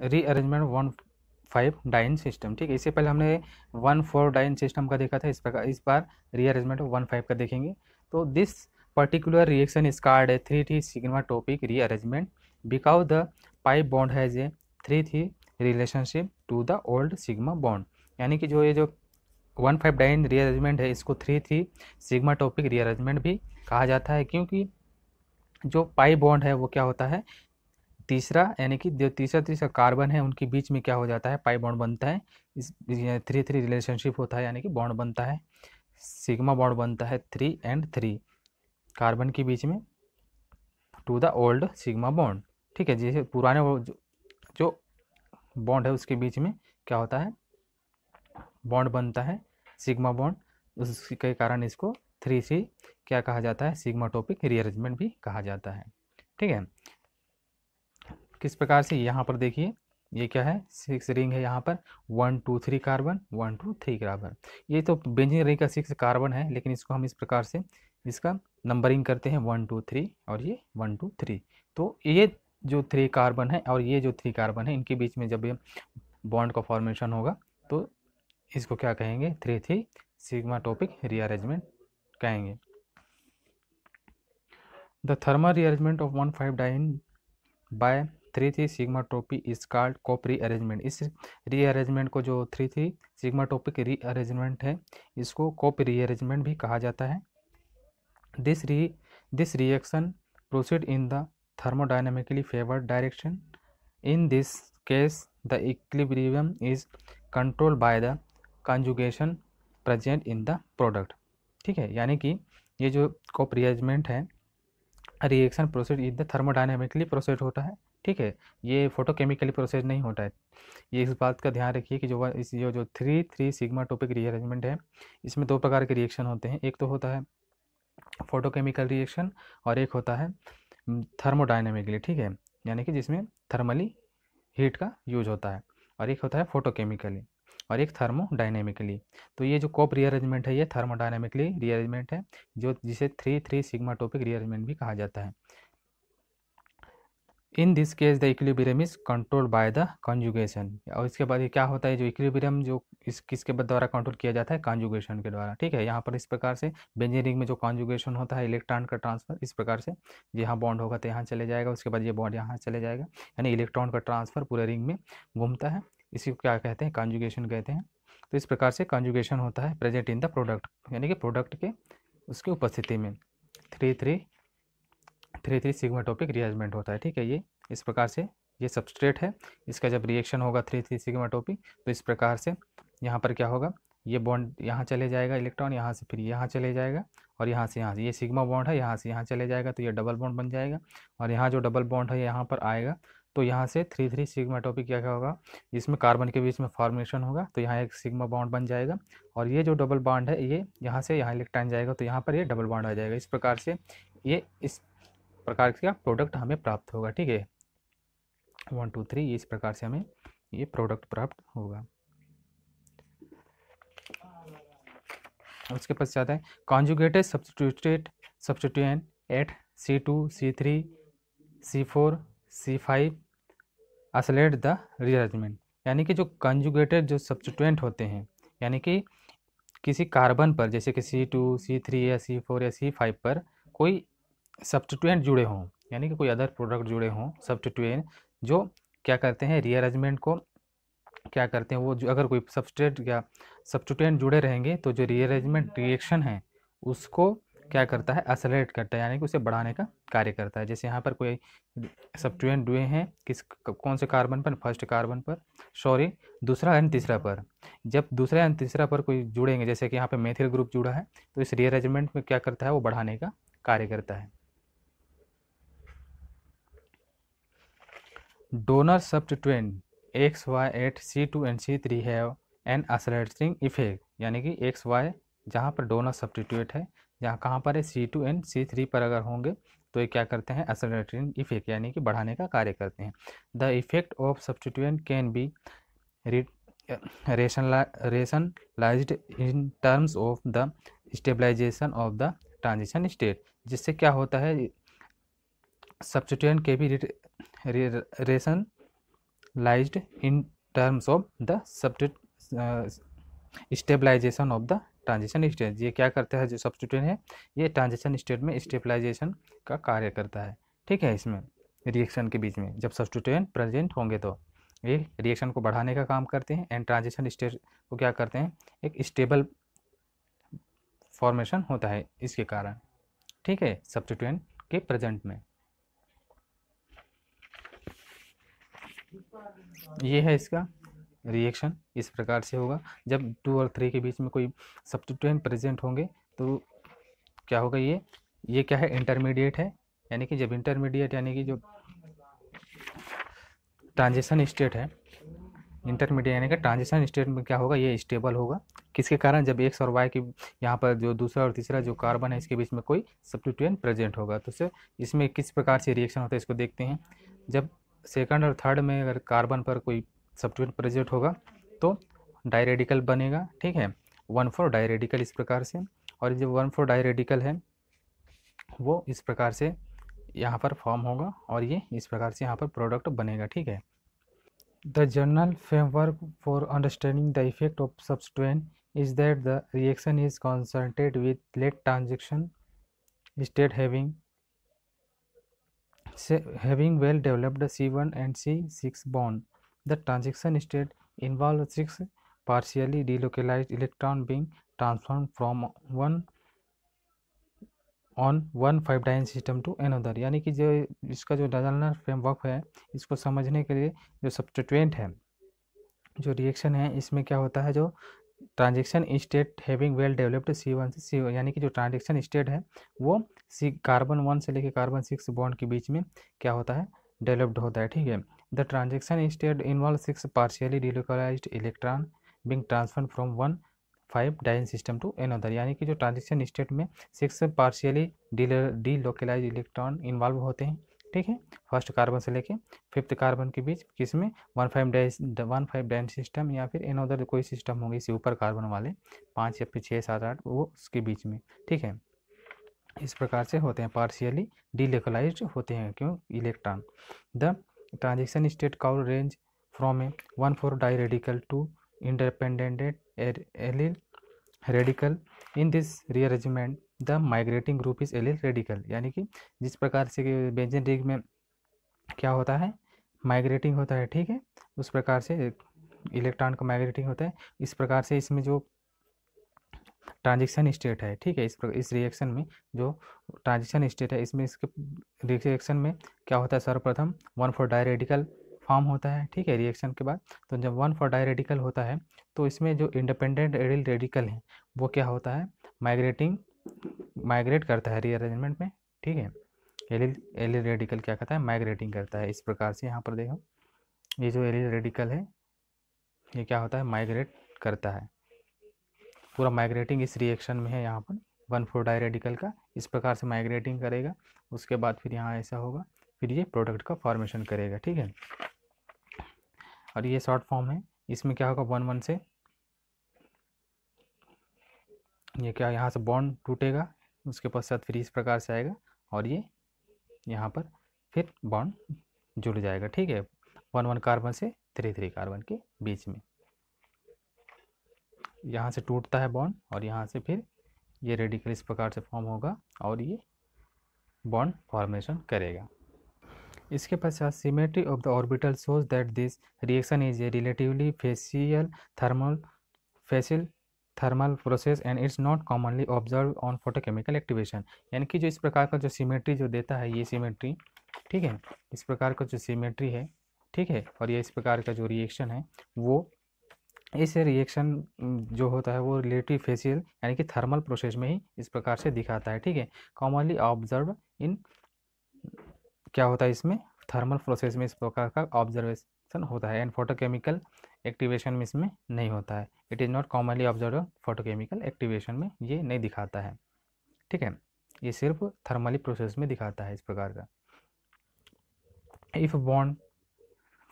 rearrangement one five diene system ठीक है इससे पहले हमने वन फोर डाइन सिस्टम का देखा था इस पर इस बार रीअरेंजमेंट वन फाइव का देखेंगे तो this particular reaction particular card है three three sigmatropic rearrangement because the pi bond has a three three relationship to the old sigma bond यानी कि जो ये जो वन फाइव डाइन रीअरेंजमेंट है इसको three three sigmatropic rearrangement भी कहा जाता है क्योंकि जो पाई बॉन्ड है वो क्या होता है तीसरा यानी कि जो तीसरा तीसरा कार्बन है उनके बीच में क्या हो जाता है पाई बॉन्ड बनता है इस थ्री थ्री रिलेशनशिप होता है यानी कि बॉन्ड बनता है सिग्मा बॉन्ड बनता है थ्री एंड थ्री कार्बन के बीच में to the old sigma bond ठीक है जैसे पुराने जो, जो बॉन्ड है उसके बीच में क्या होता है बॉन्ड बनता है सिग्मा बॉन्ड उसके कारण इसको थ्री थ्री क्या कहा जाता है सिग्मा टॉपिक रीअरेंजमेंट भी कहा जाता है ठीक है किस प्रकार से यहाँ पर देखिए ये क्या है सिक्स रिंग है यहाँ पर one two three carbon one two three carbon ये तो बेंजिन रिंग का सिक्स कार्बन है लेकिन इसको हम इस प्रकार से इसका नंबरिंग करते हैं वन टू थ्री और ये वन टू थ्री तो ये जो थ्री कार्बन है और ये जो थ्री कार्बन है इनके बीच में जब ये बॉन्ड का फॉर्मेशन होगा तो इसको क्या कहेंगे three three sigmatropic rearrangement कहेंगे the thermal rearrangement of one five diene by three three sigmatropic is called Cope rearrangement इस रीअरेंजमेंट को जो three three sigmatropic rearrangement है इसको कॉप रीअरेंजमेंट भी कहा जाता है this re this reaction proceed in the thermodynamically favour direction in this case the equilibrium is control by the conjugation present in the product ठीक है यानी कि ये जो कॉप रिएजमेंट है reaction proceed in the thermodynamically proceed होता है ठीक है ये फोटोकेमिकली प्रोसेस नहीं होता है ये इस बात का ध्यान रखिए कि जो इस जो जो three three sigmatropic rearrangement है इसमें दो प्रकार के रिएक्शन होते हैं एक तो होता है फोटोकेमिकल रिएक्शन और एक होता है थर्मोडाइनमिकली ठीक है यानी कि जिसमें थर्मली हीट का यूज होता है और एक होता है फोटोकेमिकली और एक थर्मोडाइनेमिकली तो ये जो कॉप रीअरेंजमेंट है ये थर्मोडाइनेमिकली रीअरेंजमेंट है जो जिसे three three sigmatropic rearrangement भी कहा जाता है in this case the equilibrium is controlled by the conjugation और इसके बाद ये क्या होता है जो इक्विलिब्रियम जो इस किसके द्वारा कंट्रोल किया जाता है कंजुगेशन के द्वारा ठीक है यहाँ पर इस प्रकार से बेंजीनियरिंग में जो कंजुगेशन होता है इलेक्ट्रॉन का ट्रांसफर इस प्रकार से यहाँ बॉन्ड होगा तो यहाँ चले जाएगा उसके बाद ये बॉन्ड यहाँ चले जाएगा यानी इलेक्ट्रॉन का ट्रांसफर पूरे रिंग में घूमता है इसी को क्या कहते हैं कॉन्जुगेशन कहते हैं तो इस प्रकार से कॉन्जुगेशन होता है प्रेजेंट इन द प्रोडक्ट यानी कि प्रोडक्ट के उसकी उपस्थिति में three three three three sigmatropic rearrangement होता है ठीक है ये इस प्रकार से ये सबस्ट्रेट है इसका जब रिएक्शन होगा थ्री थ्री सिग्मा तो इस प्रकार से यहाँ पर क्या होगा ये बॉन्ड यहाँ चले जाएगा इलेक्ट्रॉन यहाँ से फिर यहाँ चले जाएगा और यहाँ से यहाँ से ये सिग्मा बॉन्ड है यहाँ से यहाँ चले जाएगा तो ये डबल बॉन्ड बन जाएगा और यहाँ जो डबल बॉन्ड है यहाँ पर आएगा तो यहाँ से थ्री थ्री सिग्मा टॉपिक क्या क्या होगा इसमें कार्बन के बीच में फॉर्मेशन होगा तो यहाँ एक सिग्मा बॉन्ड बन जाएगा और ये जो डबल बॉन्ड है ये यहाँ से यहाँ इलेक्ट्रॉन जाएगा तो यहाँ पर ये डबल बॉन्ड आ जाएगा इस प्रकार से ये इस प्रकार का प्रोडक्ट हमें प्राप्त होगा ठीक है वन टू थ्री इस प्रकार से हमें ये प्रोडक्ट प्राप्त होगा उसके पश्चात है conjugated substituted substituent at C two C three C four C five accelerate the rearrangement यानी कि जो कंजुगेटेड जो सब्सटीट्यूएंट होते हैं यानी कि किसी कार्बन पर जैसे कि सी टू सी थ्री या सी फोर या सी फाइव पर कोई सब्सटीट्यूएंट जुड़े हों यानी कि कोई अदर प्रोडक्ट जुड़े हों सब्सटीट्यूएंट जो क्या करते हैं रीअरेंजमेंट को क्या करते हैं वो जो अगर कोई सब्सटेट या सब्सटीट्यूएंट जुड़े रहेंगे तो जो रीअरेंजमेंट रिएक्शन है उसको क्या करता है असलेट करता है यानी कि उसे बढ़ाने का कार्य करता है जैसे यहाँ पर कोई सब्सटीट्यूएंट जुड़े हैं किस कौन से कार्बन पर फर्स्ट कार्बन पर सॉरी दूसरा एंड तीसरा पर जब दूसरा एंड तीसरा पर कोई जुड़ेंगे जैसे कि यहाँ पर मेथिल ग्रुप जुड़ा है तो इस रीअरेंजमेंट में क्या करता है वो बढ़ाने का कार्य करता है donor substituent X Y at C two and C three है एन असलेटिंग इफेक्ट यानी कि एक्स वाई जहाँ पर डोनर सब्टिट्यूट है जहाँ कहाँ पर है C two and C three पर अगर होंगे तो ये क्या करते हैं असलेटिंग इफेक्ट यानी कि बढ़ाने का कार्य करते हैं the effect of substituent can be rationalize in terms of the stabilization of the transition state जिससे क्या होता है सब्सटीट्यूएंट के भी rationalized in terms of the subject stabilization of the transition state ये क्या करते हैं जो सब्सटीट्यूट है ये ट्रांजिशन स्टेट में स्टेबलाइजेशन का कार्य करता है ठीक है इसमें रिएक्शन के बीच में जब सब्सटीट्यूएंट प्रेजेंट होंगे तो ये रिएक्शन को बढ़ाने का काम करते हैं एंड ट्रांजिशन स्टेट को क्या करते हैं एक स्टेबल फॉर्मेशन होता है इसके कारण ठीक है सब्सटीट्यूएंट के प्रेजेंट में ये है इसका रिएक्शन इस प्रकार से होगा जब टू और थ्री के बीच में कोई सब्सटीट्यूएंट प्रेजेंट होंगे तो क्या होगा ये ये क्या है इंटरमीडिएट है यानी कि जब इंटरमीडिएट यानी कि जो ट्रांजिशन स्टेट है इंटरमीडिएट यानी कि ट्रांजिशन स्टेट में क्या होगा ये स्टेबल होगा किसके कारण जब एक्स और वाई के यहाँ पर जो दूसरा और तीसरा जो कार्बन है इसके बीच में कोई सब्सटीट्यूएंट प्रेजेंट होगा तो सर इसमें किस प्रकार से रिएक्शन होता है इसको देखते हैं जब सेकंड और थर्ड में अगर कार्बन पर कोई सब्सटीट्यूट प्रेजेंट होगा तो डायरेडिकल बनेगा ठीक है वन फोर डायरेडिकल इस प्रकार से और जो वन फोर डायरेडिकल है वो इस प्रकार से यहाँ पर फॉर्म होगा और ये इस प्रकार से यहाँ पर प्रोडक्ट बनेगा ठीक है the general framework for understanding the effect of substituent is that the reaction is concentrate with late transition state having having well developed C1 and C6 bond, the transition state involves six partially delocalized electron being transformed from one on one five diene system to another यानी कि जो इसका जो डजलनर framework है इसको समझने के लिए जो सब्सटिट्यूएंट है जो रिएक्शन है इसमें क्या होता है जो transition state having well developed C one से सी यानी कि जो ट्रांजेक्शन स्टेट है वो सी कार्बन वन से लेकर कार्बन सिक्स बॉन्ड के बीच में क्या होता है डेवलप्ड होता है ठीक है the transition state involve six partially delocalize electron being transfer from one five diene system to another यानी कि जो ट्रांजेक्शन स्टेट में six partially delocalize electron involve होते हैं ठीक है फर्स्ट कार्बन से लेके फिफ्थ कार्बन के बीच किसमें one five dash one five diene system या फिर इन अदर कोई सिस्टम होंगे इसी ऊपर कार्बन वाले पाँच या फिर छः सात आठ वो उसके बीच में ठीक है इस प्रकार से होते हैं पार्शियली डीलेकलाइज होते हैं क्यों electron the transition state could range from a one four diradical to independent allyl radical in this rearrangement the migrating group is allyl radical यानी कि जिस प्रकार से बेंजन रिग में क्या होता है माइग्रेटिंग होता है ठीक है उस प्रकार से इलेक्ट्रॉन का माइग्रेटिंग होता है इस प्रकार से इसमें जो ट्रांजेक्शन स्टेट है ठीक है इस प्रकार इस रिएक्शन में जो ट्रांजेक्शन स्टेट है इसमें इसके रिएक्शन में क्या होता है सर्वप्रथम one four diradical form होता है ठीक है रिएक्शन के बाद तो जब वन फॉर डाई रेडिकल होता है तो इसमें जो इंडिपेंडेंट एडिल रेडिकल है वो क्या होता है माइग्रेटिंग माइग्रेट करता है रीअरेंजमेंट में ठीक है एलिल एलिल रेडिकल क्या करता है माइग्रेटिंग करता है इस प्रकार से यहाँ पर देखो ये जो एलिल रेडिकल है ये क्या होता है माइग्रेट करता है पूरा माइग्रेटिंग इस रिएक्शन में है यहाँ पर वन फोर डाई रेडिकल का इस प्रकार से माइग्रेटिंग करेगा उसके बाद फिर यहाँ ऐसा होगा फिर ये प्रोडक्ट का फॉर्मेशन करेगा ठीक है और ये शॉर्ट फॉर्म है इसमें क्या होगा वन वन से ये क्या यहाँ से बॉन्ड टूटेगा उसके पश्चात फिर इस प्रकार से आएगा और ये यहाँ पर फिर बॉन्ड जुड़ जाएगा ठीक है वन वन कार्बन से थ्री थ्री कार्बन के बीच में यहाँ से टूटता है बॉन्ड और यहाँ से फिर ये रेडिकल इस प्रकार से फॉर्म होगा और ये बॉन्ड फॉर्मेशन करेगा इसके पश्चात symmetry of the orbital shows that this reaction is a relatively facial thermal facial thermal process and it's not commonly observe on photochemical activation यानी कि जो इस प्रकार का जो सीमेट्री जो देता है ये सीमेट्री ठीक है इस प्रकार का जो सीमेट्री है ठीक है और ये इस प्रकार का जो रिएक्शन है वो इस रिएक्शन जो होता है वो रिलेटिव फेसियल यानी कि थर्मल प्रोसेस में ही इस प्रकार से दिखाता है ठीक है कॉमनली ऑब्जर्व इन क्या होता है इसमें थर्मल प्रोसेस में इस प्रकार का ऑब्जर्वेशन होता है एंड फोटोकेमिकल एक्टिवेशन में इसमें नहीं होता है it is not commonly observe photochemical activation में ये नहीं दिखाता है ठीक है ये सिर्फ थर्मली प्रोसेस में दिखाता है इस प्रकार का if bond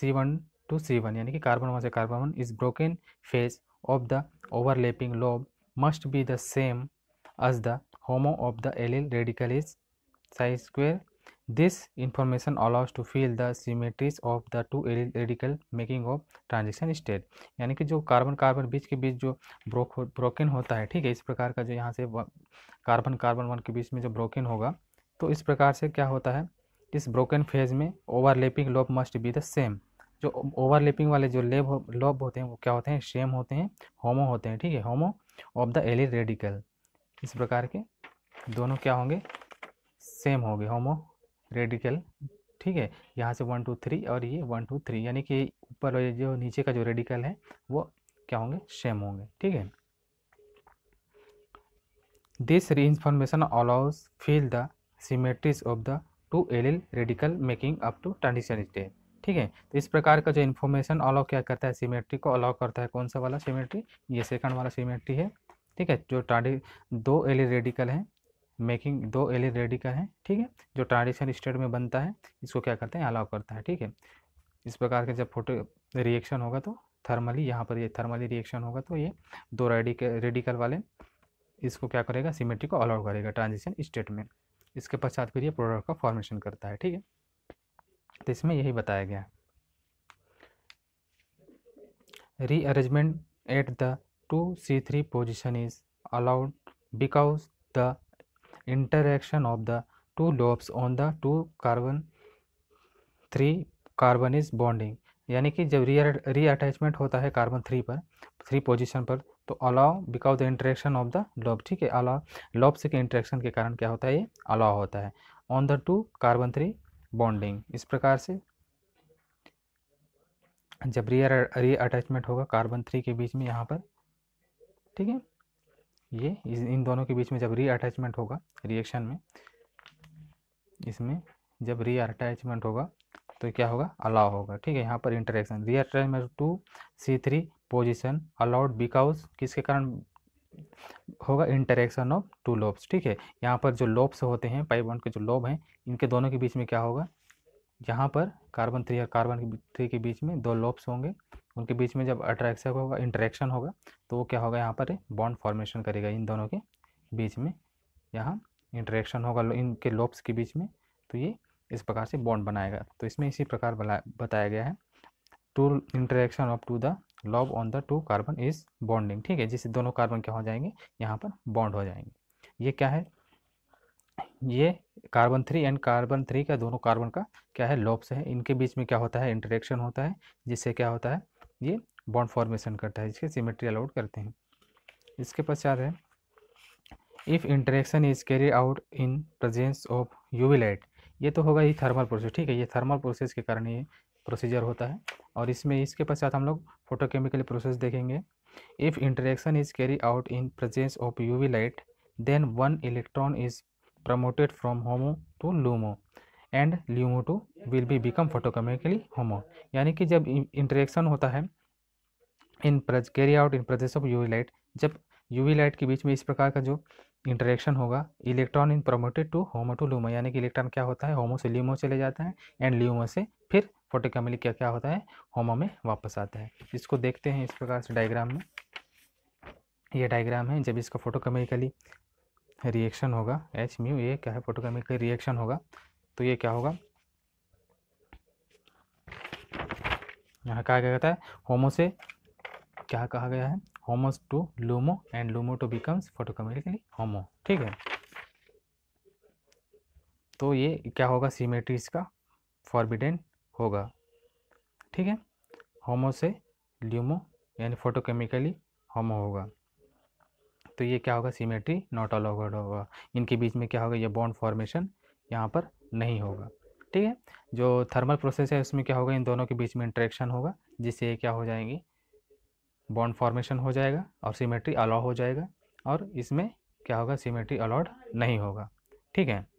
C one two C one यानी कि कार्बन वन से carbon one is broken phase of the overlapping lobe must be the same as the HOMO of the allyl radical is size square This information allows to feel the symmetries of the two radical making of transition state यानी कि जो carbon carbon बीच के बीच जो broke broken होता है ठीक है इस प्रकार का जो यहाँ से कार्बन कार्बन वन के बीच में जो ब्रोकन होगा तो इस प्रकार से क्या होता है इस ब्रोकन फेज में overlapping lobe must be the same जो ओवरलेपिंग वाले जो लेब हो, लोब होते हैं वो क्या होते हैं सेम होते हैं होमो होते हैं ठीक है HOMO of the allyl radical इस प्रकार के दोनों क्या होंगे सेम होंगे होमो रेडिकल ठीक है यहाँ से वन टू थ्री और ये वन टू थ्री यानी कि ऊपर जो नीचे का जो रेडिकल है वो क्या होंगे सेम होंगे ठीक है this re information allows feel the symmetries of the two allyl radical making up to transition stage ठीक है तो इस प्रकार का जो इन्फॉर्मेशन अलाउ क्या करता है सीमेट्री को अलाउ करता है कौन सा वाला सीमेट्री ये सेकंड वाला सीमेट्री है ठीक है जो ट्रांडी दो एल रेडिकल हैं मेकिंग दो एल रेडी का है ठीक है जो ट्रांडिशन स्टेट में बनता है इसको क्या करते हैं अलाउ करता है ठीक है इस प्रकार के जब फोटो रिएक्शन होगा तो थर्मली यहाँ पर ये थर्मली रिएक्शन होगा तो ये दो रेडिकल रेडिकल वाले इसको क्या करेगा सीमेट्री को अलाउ करेगा ट्रांजिशन स्टेट में इसके पश्चात फिर ये प्रोडक्ट का फॉर्मेशन करता है ठीक है तो इसमें यही बताया गया rearrangement at the two C three position is allowed because the interaction of the two lobes on the two carbon three carbon is bonding यानी कि जब री रीअटैचमेंट होता है कार्बन थ्री पर थ्री पोजीशन पर तो allow because the interaction of the lobe ठीक है अलाव लोब्स के इंटरेक्शन के कारण क्या होता है ये अलाव होता है on the two carbon three bonding इस प्रकार से जब री रीअटैचमेंट होगा कार्बन थ्री के बीच में यहाँ पर ठीक है ये इन दोनों के बीच में जब री अटैचमेंट होगा रिएक्शन में इसमें जब री अटैचमेंट होगा तो क्या होगा अलाव होगा ठीक है यहाँ पर interaction reattachment to C three position allowed because किसके कारण होगा इंटरेक्शन ऑफ टू लोब्स ठीक है यहाँ पर जो लोब्स होते हैं पाइप वन के जो लोब हैं इनके दोनों के बीच में क्या होगा यहाँ पर कार्बन थ्री और कार्बन थ्री के बीच में दो लोब्स होंगे उनके बीच में जब अट्रैक्शन होगा इंट्रैक्शन होगा तो वो क्या होगा यहाँ पर बॉन्ड फॉर्मेशन करेगा इन दोनों के बीच में यहाँ इंट्रैक्शन होगा इनके लोब्स के बीच में तो ये इस प्रकार से बॉन्ड बनाएगा तो इसमें इसी प्रकार बताया गया है two interaction of two the lobe on the two carbon is bonding ठीक है जिससे दोनों कार्बन क्या हो जाएंगे यहाँ पर बॉन्ड हो जाएंगे ये क्या है ये carbon three and carbon three का दोनों कार्बन का क्या है लोब्स है इनके बीच में क्या होता है इंटरेक्शन होता है जिससे क्या होता है ये बॉन्ड फॉर्मेशन करता है इसके सिमेट्री अलाउड करते हैं इसके पश्चात है if interaction is carry out in presence of UV light ये तो होगा ही थर्मल प्रोसेस ठीक है ये थर्मल प्रोसेस के कारण ये प्रोसीजर होता है और इसमें इसके पश्चात हम लोग फोटोकेमिकली प्रोसेस देखेंगे if interaction is carry out in presence of U light then one electron is promoted from HOMO to LUMO and LUMO to will be become photochemically HOMO यानी कि जब इंटरेक्शन होता है इन प्रज carry out in presence of UV light जब UV light के बीच में इस प्रकार का जो इंटरेक्शन होगा electron in promoted to HOMO to LUMO यानी कि इलेक्ट्रॉन क्या होता है होमो से ल्यूमो चले जाता है एंड ल्यूमो से फिर फोटोकेमिकली क्या क्या होता है होमो में वापस आता है इसको देखते हैं इस प्रकार से डायग्राम में ये डायग्राम है जब इसका फोटोकेमिकली रिएक्शन होगा एच म्यू ये क्या है फोटोकेमिकल रिएक्शन होगा तो ये क्या होगा यहाँ कहा गया है होमो से क्या कहा गया है HOMOs to LUMO and LUMO to becomes photochemically HOMO ठीक है तो ये क्या होगा सीमेट्रीज का फॉरबिडेन होगा ठीक है होमो से ल्यूमो यानी फोटोकेमिकली होमो होगा तो ये क्या होगा सीमेट्री नॉट अलाउड होगा इनके बीच में क्या होगा ये बॉन्ड फॉर्मेशन यहाँ पर नहीं होगा ठीक है जो थर्मल प्रोसेस है उसमें क्या होगा इन दोनों के बीच में इंट्रैक्शन होगा जिससे क्या हो जाएंगी बॉन्ड फॉर्मेशन हो जाएगा और सीमेट्री अलाउ हो जाएगा और इसमें क्या होगा सीमेट्री अलाउड नहीं होगा ठीक है